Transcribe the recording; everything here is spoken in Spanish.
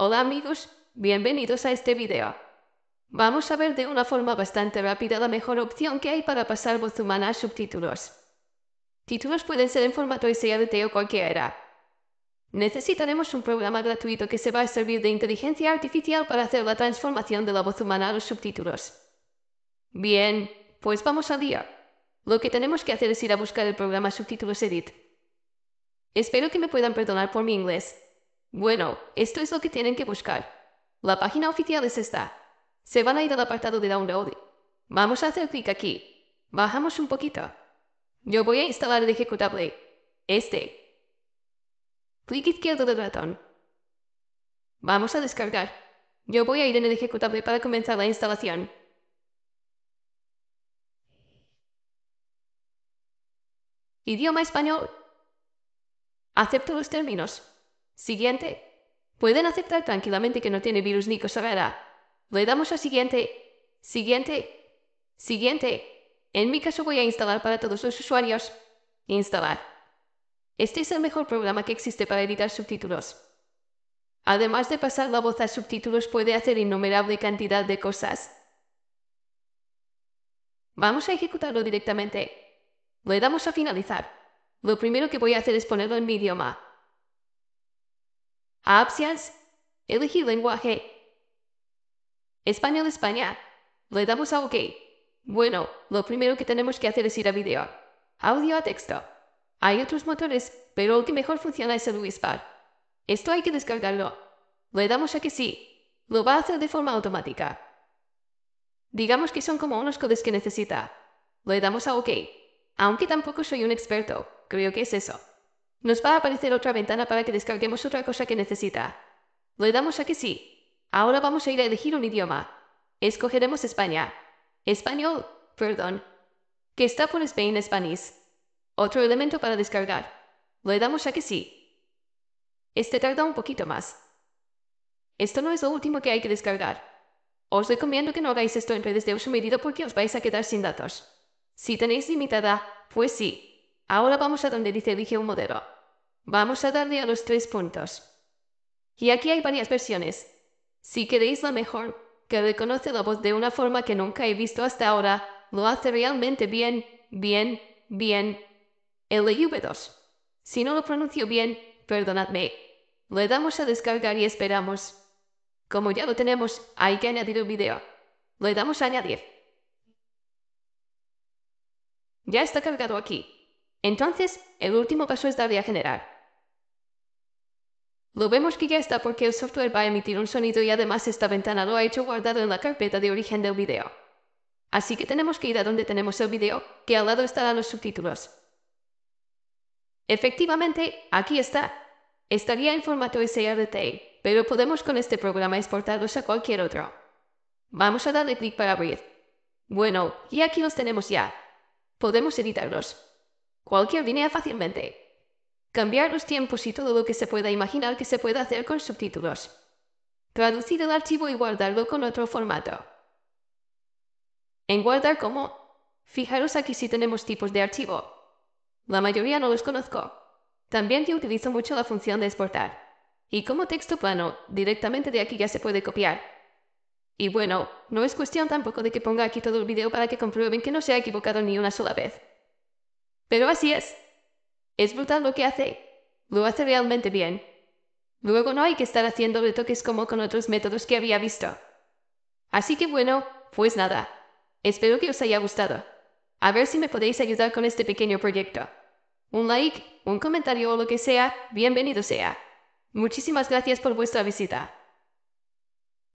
Hola amigos, bienvenidos a este video. Vamos a ver de una forma bastante rápida la mejor opción que hay para pasar voz humana a subtítulos. Títulos pueden ser en formato SRT o cualquiera. Necesitaremos un programa gratuito que se va a servir de inteligencia artificial para hacer la transformación de la voz humana a los subtítulos. Bien, pues vamos al día. Lo que tenemos que hacer es ir a buscar el programa Subtítulos Edit. Espero que me puedan perdonar por mi inglés, bueno, esto es lo que tienen que buscar. La página oficial es esta. Se van a ir al apartado de download. Vamos a hacer clic aquí. Bajamos un poquito. Yo voy a instalar el ejecutable. Este. Clic izquierdo del ratón. Vamos a descargar. Yo voy a ir en el ejecutable para comenzar la instalación. Idioma español. Acepto los términos. Siguiente. Pueden aceptar tranquilamente que no tiene virus ni rara. Le damos a siguiente. Siguiente. Siguiente. En mi caso voy a instalar para todos los usuarios. Instalar. Este es el mejor programa que existe para editar subtítulos. Además de pasar la voz a subtítulos, puede hacer innumerable cantidad de cosas. Vamos a ejecutarlo directamente. Le damos a finalizar. Lo primero que voy a hacer es ponerlo en mi idioma. Apcias, elegí lenguaje. Español España. Le damos a OK. Bueno, lo primero que tenemos que hacer es ir a video. Audio a texto. Hay otros motores, pero el que mejor funciona es el whisper, Esto hay que descargarlo. Le damos a que sí. Lo va a hacer de forma automática. Digamos que son como unos codes que necesita. Le damos a OK. Aunque tampoco soy un experto, creo que es eso. Nos va a aparecer otra ventana para que descarguemos otra cosa que necesita. Le damos a que sí. Ahora vamos a ir a elegir un idioma. Escogeremos España. Español, perdón. Que está por Spain Spanish. Otro elemento para descargar. Le damos a que sí. Este tarda un poquito más. Esto no es lo último que hay que descargar. Os recomiendo que no hagáis esto en redes de uso medido porque os vais a quedar sin datos. Si tenéis limitada, pues sí, Ahora vamos a donde dice dije un modelo. Vamos a darle a los tres puntos. Y aquí hay varias versiones. Si queréis la mejor, que reconoce la voz de una forma que nunca he visto hasta ahora, lo hace realmente bien, bien, bien. v 2 Si no lo pronuncio bien, perdonadme. Le damos a descargar y esperamos. Como ya lo tenemos, hay que añadir un video. Le damos a añadir. Ya está cargado aquí. Entonces, el último paso es darle a generar. Lo vemos que ya está porque el software va a emitir un sonido y además esta ventana lo ha hecho guardado en la carpeta de origen del video. Así que tenemos que ir a donde tenemos el video, que al lado estarán los subtítulos. Efectivamente, aquí está. Estaría en formato SRT, pero podemos con este programa exportarlos a cualquier otro. Vamos a darle clic para abrir. Bueno, y aquí los tenemos ya. Podemos editarlos. Cualquier línea fácilmente. Cambiar los tiempos y todo lo que se pueda imaginar que se pueda hacer con subtítulos. Traducir el archivo y guardarlo con otro formato. En guardar como, fijaros aquí si tenemos tipos de archivo. La mayoría no los conozco. También yo utilizo mucho la función de exportar. Y como texto plano, directamente de aquí ya se puede copiar. Y bueno, no es cuestión tampoco de que ponga aquí todo el video para que comprueben que no se ha equivocado ni una sola vez. Pero así es. Es brutal lo que hace. Lo hace realmente bien. Luego no hay que estar haciendo retoques como con otros métodos que había visto. Así que bueno, pues nada. Espero que os haya gustado. A ver si me podéis ayudar con este pequeño proyecto. Un like, un comentario o lo que sea, bienvenido sea. Muchísimas gracias por vuestra visita.